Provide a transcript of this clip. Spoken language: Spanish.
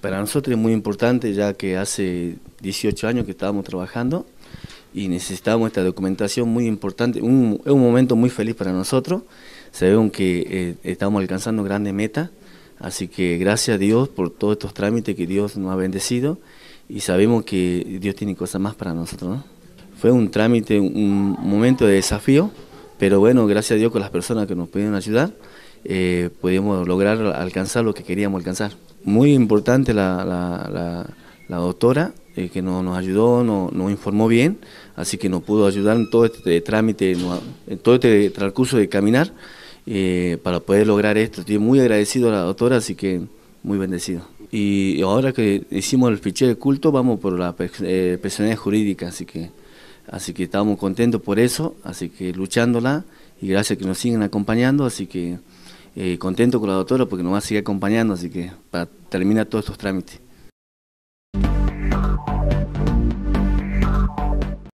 para nosotros es muy importante ya que hace 18 años que estábamos trabajando y necesitábamos esta documentación muy importante. es un momento muy feliz para nosotros. Sabemos que eh, estamos alcanzando grandes metas, así que gracias a Dios por todos estos trámites que Dios nos ha bendecido y sabemos que Dios tiene cosas más para nosotros. Fue un trámite, un momento de desafío, pero bueno, gracias a Dios con las personas que nos pudieron ayudar, eh, pudimos lograr alcanzar lo que queríamos alcanzar muy importante la, la, doctora eh, que nos ayudó, no, nos informó bien, así que nos pudo ayudar en todo este trámite, en todo este transcurso de caminar eh, para poder lograr esto. Estoy muy agradecido a la doctora, así que muy bendecido. Y ahora que hicimos el fichero de culto, vamos por la eh, personalidad jurídica, así que, así que estamos contentos por eso, así que luchándola y gracias que nos siguen acompañando, así que eh, contento con la doctora porque nos va a seguir acompañando, así que para, termina todos estos trámites.